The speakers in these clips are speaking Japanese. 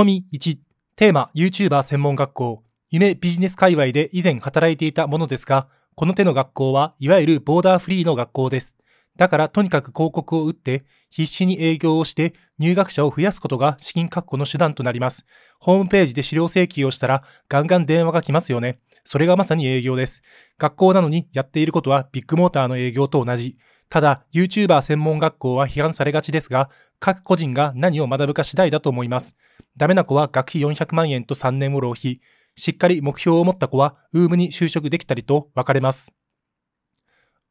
込み1、テーマ YouTuber 専門学校。夢ビジネス界隈で以前働いていたものですが、この手の学校はいわゆるボーダーフリーの学校です。だからとにかく広告を打って、必死に営業をして入学者を増やすことが資金確保の手段となります。ホームページで資料請求をしたらガンガン電話が来ますよね。それがまさに営業です。学校なのにやっていることはビッグモーターの営業と同じ。ただ、YouTuber 専門学校は批判されがちですが、各個人が何を学ぶか次第だと思います。ダメな子は学費400万円と3年を浪費。しっかり目標を持った子は、ウームに就職できたりと分かれます。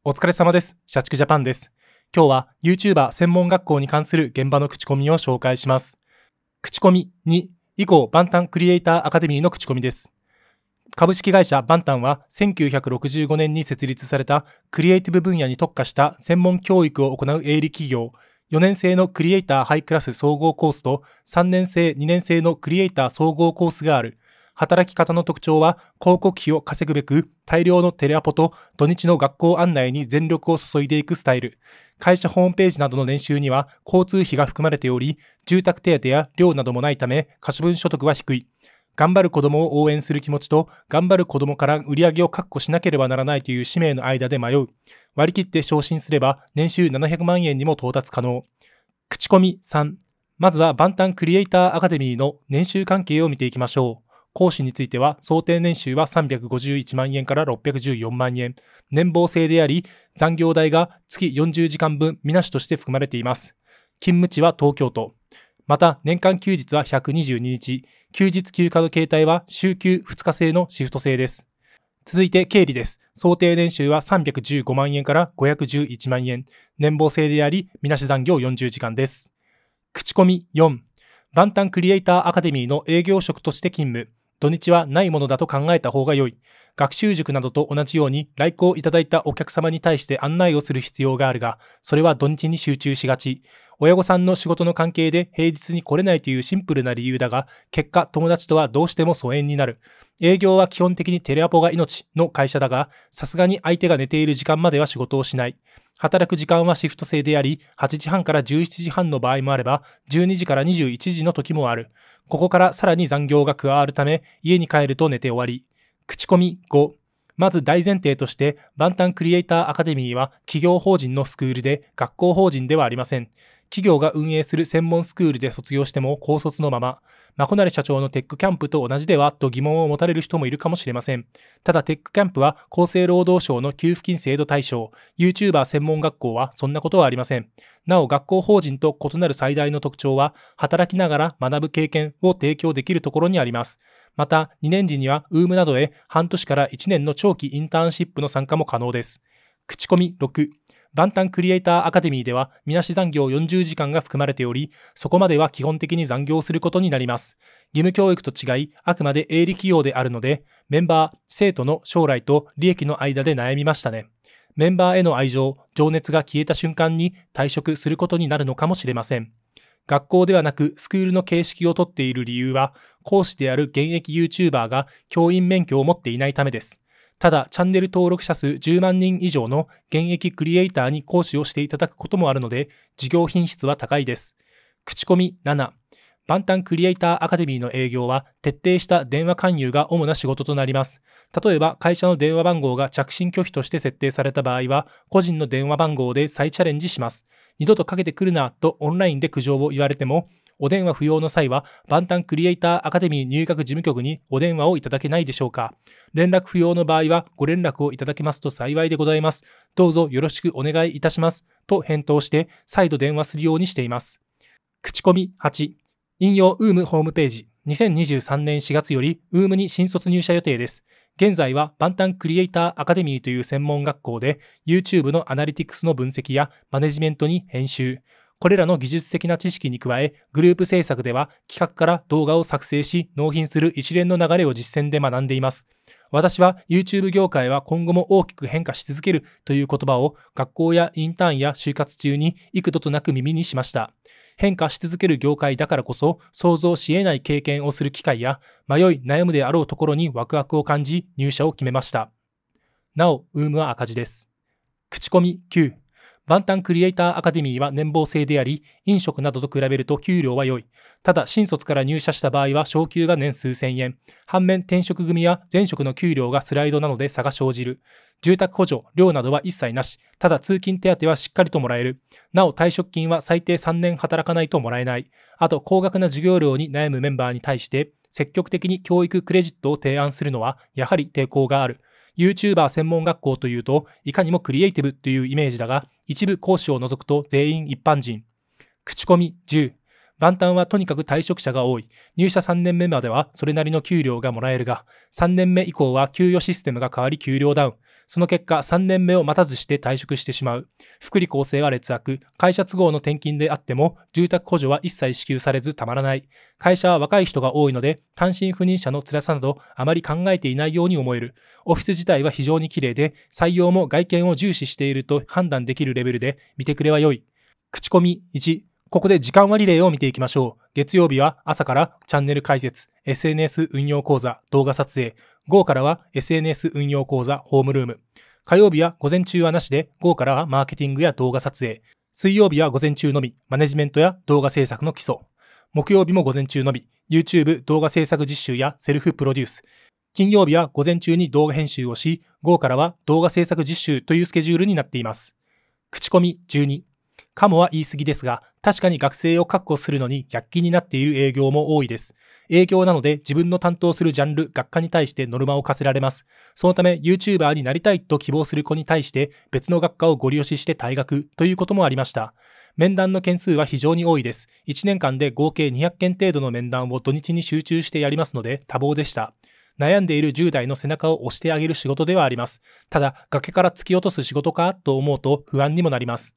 お疲れ様です。社畜ジャパンです。今日は YouTuber 専門学校に関する現場の口コミを紹介します。口コミ2以降万端クリエイターアカデミーの口コミです。株式会社バンタンは1965年に設立されたクリエイティブ分野に特化した専門教育を行う営利企業4年生のクリエイターハイクラス総合コースと3年生2年生のクリエイター総合コースがある働き方の特徴は広告費を稼ぐべく大量のテレアポと土日の学校案内に全力を注いでいくスタイル会社ホームページなどの年収には交通費が含まれており住宅手当や寮などもないため可処分所得は低い頑張る子供を応援する気持ちと、頑張る子供から売り上げを確保しなければならないという使命の間で迷う。割り切って昇進すれば、年収700万円にも到達可能。口コミ3。まずは万端クリエイターアカデミーの年収関係を見ていきましょう。講師については想定年収は351万円から614万円年俸制であり残業代が月40時間分みなしとして含まれています勤務地は東京都また、年間休日は122日、休日休暇の形態は週休2日制のシフト制です。続いて経理です。想定年収は315万円から511万円。年俸制であり、みなし残業40時間です。口コミ4。タンクリエイターアカデミーの営業職として勤務。土日はないものだと考えた方が良い。学習塾などと同じように来校いただいたお客様に対して案内をする必要があるが、それは土日に集中しがち。親御さんの仕事の関係で平日に来れないというシンプルな理由だが、結果友達とはどうしても疎遠になる。営業は基本的にテレアポが命の会社だが、さすがに相手が寝ている時間までは仕事をしない。働く時間はシフト制であり、8時半から17時半の場合もあれば、12時から21時の時もある。ここからさらに残業が加わるため、家に帰ると寝て終わり。口コミ5。まず大前提として、バンタンクリエイターアカデミーは企業法人のスクールで、学校法人ではありません。企業が運営する専門スクールで卒業しても高卒のまま、マコナレ社長のテックキャンプと同じではと疑問を持たれる人もいるかもしれません。ただテックキャンプは厚生労働省の給付金制度対象、YouTuber 専門学校はそんなことはありません。なお学校法人と異なる最大の特徴は、働きながら学ぶ経験を提供できるところにあります。また、2年時には UM などへ半年から1年の長期インターンシップの参加も可能です。口コミ6元旦クリエイターアカデミーでは、みなし残業40時間が含まれており、そこまでは基本的に残業することになります。義務教育と違い、あくまで営利企業であるので、メンバー、生徒の将来と利益の間で悩みましたね。メンバーへの愛情、情熱が消えた瞬間に退職することになるのかもしれません。学校ではなくスクールの形式をとっている理由は、講師である現役 YouTuber が教員免許を持っていないためです。ただ、チャンネル登録者数10万人以上の現役クリエイターに講師をしていただくこともあるので、事業品質は高いです。口コミ7、万端クリエイターアカデミーの営業は徹底した電話勧誘が主な仕事となります。例えば会社の電話番号が着信拒否として設定された場合は、個人の電話番号で再チャレンジします。二度とかけてくるなとオンラインで苦情を言われても、お電話不要の際は、万端クリエイターアカデミー入学事務局にお電話をいただけないでしょうか。連絡不要の場合は、ご連絡をいただけますと幸いでございます。どうぞよろしくお願いいたします。と返答して、再度電話するようにしています。口コミ8、引用ウームホームページ。2023年4月より、ウームに新卒入社予定です。現在は万端クリエイターアカデミーという専門学校で YouTube のアナリティクスの分析やマネジメントに編集、これらの技術的な知識に加え、グループ制作では企画から動画を作成し、納品する一連の流れを実践で学んでいます。私は YouTube 業界は今後も大きく変化し続けるという言葉を学校やインターンや就活中に幾度となく耳にしました。変化し続ける業界だからこそ想像し得ない経験をする機会や迷い悩むであろうところにワクワクを感じ入社を決めました。なお、ウームは赤字です。口コミ9万端クリエイターアカデミーは年俸制であり、飲食などと比べると給料は良い。ただ、新卒から入社した場合は昇給が年数千円。反面、転職組は前職の給料がスライドなので差が生じる。住宅補助、寮などは一切なし。ただ、通勤手当はしっかりともらえる。なお、退職金は最低3年働かないともらえない。あと、高額な授業料に悩むメンバーに対して、積極的に教育クレジットを提案するのは、やはり抵抗がある。YouTuber 専門学校というと、いかにもクリエイティブというイメージだが、一部講師を除くと全員一般人。口コミ10、元旦はとにかく退職者が多い。入社3年目まではそれなりの給料がもらえるが、3年目以降は給与システムが変わり給料ダウン。その結果、3年目を待たずして退職してしまう。福利厚生は劣悪。会社都合の転勤であっても、住宅補助は一切支給されずたまらない。会社は若い人が多いので、単身赴任者の辛さなど、あまり考えていないように思える。オフィス自体は非常に綺麗で、採用も外見を重視していると判断できるレベルで、見てくれは良い。口コミ1、ここで時間割例を見ていきましょう。月曜日は朝からチャンネル解説、SNS 運用講座、動画撮影。午後からは SNS 運用講座、ホームルーム。火曜日は午前中はなしで、午後からはマーケティングや動画撮影。水曜日は午前中のみ、マネジメントや動画制作の基礎。木曜日も午前中のみ、YouTube 動画制作実習やセルフプロデュース。金曜日は午前中に動画編集をし、午後からは動画制作実習というスケジュールになっています。口コミ12。かもは言い過ぎですが、確かに学生を確保するのに躍起になっている営業も多いです。営業なので自分の担当するジャンル、学科に対してノルマを課せられます。そのため YouTuber になりたいと希望する子に対して別の学科をご利用しして退学ということもありました。面談の件数は非常に多いです。1年間で合計200件程度の面談を土日に集中してやりますので多忙でした。悩んでいる10代の背中を押してあげる仕事ではあります。ただ、崖から突き落とす仕事かと思うと不安にもなります。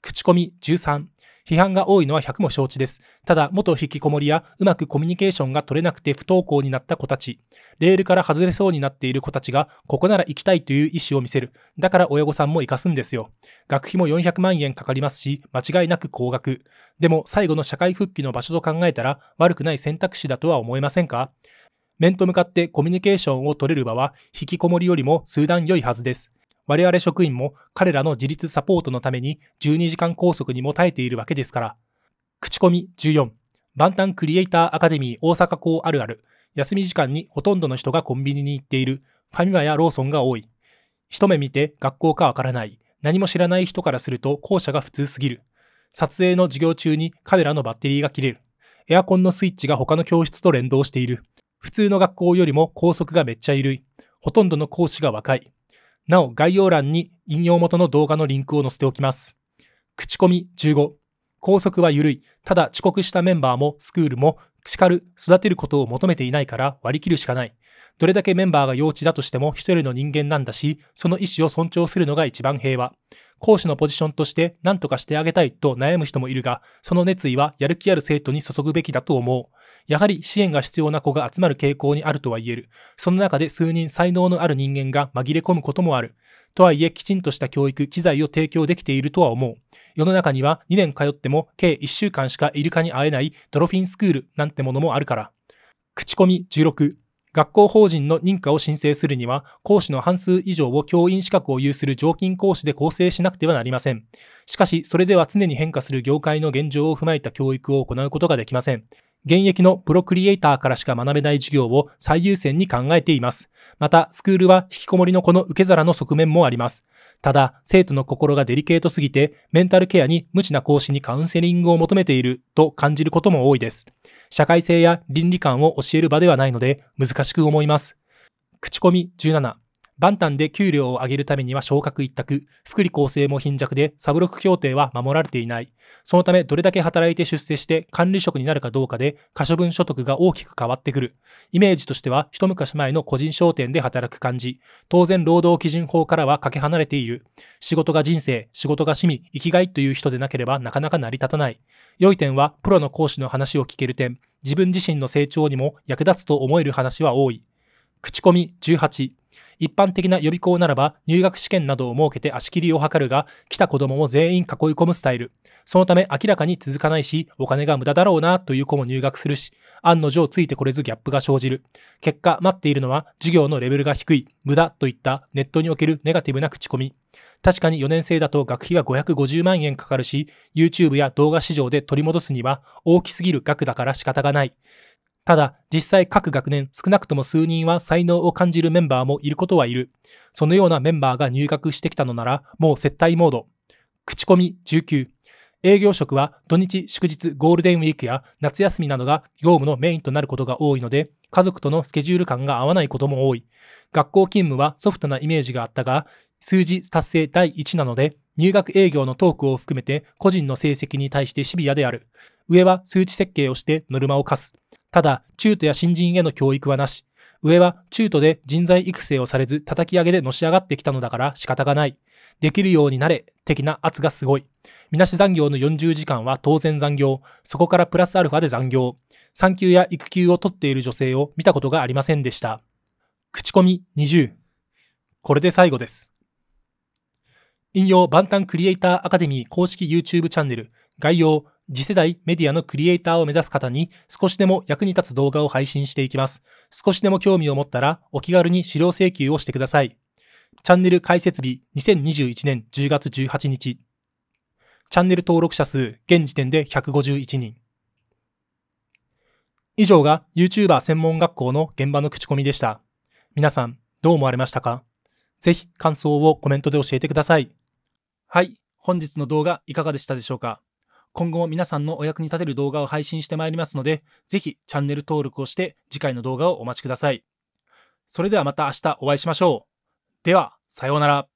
口コミ13。批判が多いのは100も承知です。ただ、元引きこもりやうまくコミュニケーションが取れなくて不登校になった子たち、レールから外れそうになっている子たちが、ここなら行きたいという意思を見せる。だから親御さんも生かすんですよ。学費も400万円かかりますし、間違いなく高額。でも、最後の社会復帰の場所と考えたら、悪くない選択肢だとは思えませんか面と向かってコミュニケーションを取れる場は、引きこもりよりも数段良いはずです。我々職員も彼らの自立サポートのために12時間拘束にも耐えているわけですから。口コミ14、万端クリエイターアカデミー大阪校あるある、休み時間にほとんどの人がコンビニに行っている、ファミマやローソンが多い。一目見て学校かわからない。何も知らない人からすると校舎が普通すぎる。撮影の授業中にカメラのバッテリーが切れる。エアコンのスイッチが他の教室と連動している。普通の学校よりも校則がめっちゃ緩い。ほとんどの講師が若い。なお概要欄に引用元の動画のリンクを載せておきます。口コミ15。高速は緩い。ただ遅刻したメンバーもスクールも叱る、育てることを求めていないから割り切るしかない。どれだけメンバーが幼稚だとしても一人の人間なんだし、その意思を尊重するのが一番平和。講師のポジションとして何とかしてあげたいと悩む人もいるが、その熱意はやる気ある生徒に注ぐべきだと思う。やはり支援が必要な子が集まる傾向にあるとは言える。その中で数人才能のある人間が紛れ込むこともある。とはいえ、きちんとした教育、機材を提供できているとは思う。世の中には2年通っても計1週間しかイルカに会えないドロフィンスクールなんてものもあるから。口コミ16学校法人の認可を申請するには、講師の半数以上を教員資格を有する常勤講師で構成しなくてはなりません。しかし、それでは常に変化する業界の現状を踏まえた教育を行うことができません。現役のプロクリエイターからしか学べない授業を最優先に考えています。また、スクールは引きこもりの子の受け皿の側面もあります。ただ、生徒の心がデリケートすぎて、メンタルケアに無知な講師にカウンセリングを求めていると感じることも多いです。社会性や倫理観を教える場ではないので、難しく思います。口コミ17。万端で給料を上げるためには昇格一択、福利厚生も貧弱で、サブロック協定は守られていない。そのため、どれだけ働いて出世して管理職になるかどうかで、可処分所得が大きく変わってくる。イメージとしては、一昔前の個人商店で働く感じ。当然、労働基準法からはかけ離れている。仕事が人生、仕事が趣味、生きがいという人でなければなかなか成り立たない。良い点は、プロの講師の話を聞ける点、自分自身の成長にも役立つと思える話は多い。口コミ18。一般的な予備校ならば入学試験などを設けて足切りを図るが、来た子供を全員囲い込むスタイル。そのため明らかに続かないし、お金が無駄だろうなという子も入学するし、案の定ついてこれずギャップが生じる。結果、待っているのは授業のレベルが低い、無駄といったネットにおけるネガティブな口コミ。確かに4年生だと学費は550万円かかるし、YouTube や動画市場で取り戻すには大きすぎる額だから仕方がない。ただ、実際各学年少なくとも数人は才能を感じるメンバーもいることはいる。そのようなメンバーが入学してきたのなら、もう接待モード。口コミ19。営業職は土日、祝日、ゴールデンウィークや夏休みなどが業務のメインとなることが多いので、家族とのスケジュール感が合わないことも多い。学校勤務はソフトなイメージがあったが、数字達成第1なので、入学営業のトークを含めて個人の成績に対してシビアである。上は数値設計をしてノルマを課す。ただ、中途や新人への教育はなし、上は中途で人材育成をされず叩き上げでのし上がってきたのだから仕方がない。できるようになれ、的な圧がすごい。みなし残業の40時間は当然残業。そこからプラスアルファで残業。産休や育休を取っている女性を見たことがありませんでした。口コミ20。これで最後です。引用万端クリエイターアカデミー公式 YouTube チャンネル。概要、次世代メディアのクリエイターを目指す方に少しでも役に立つ動画を配信していきます。少しでも興味を持ったらお気軽に資料請求をしてください。チャンネル開設日2021年10月18日。チャンネル登録者数現時点で151人。以上が YouTuber 専門学校の現場の口コミでした。皆さんどう思われましたかぜひ感想をコメントで教えてください。はい、本日の動画いかがでしたでしょうか今後も皆さんのお役に立てる動画を配信してまいりますので、ぜひチャンネル登録をして次回の動画をお待ちください。それではまた明日お会いしましょう。では、さようなら。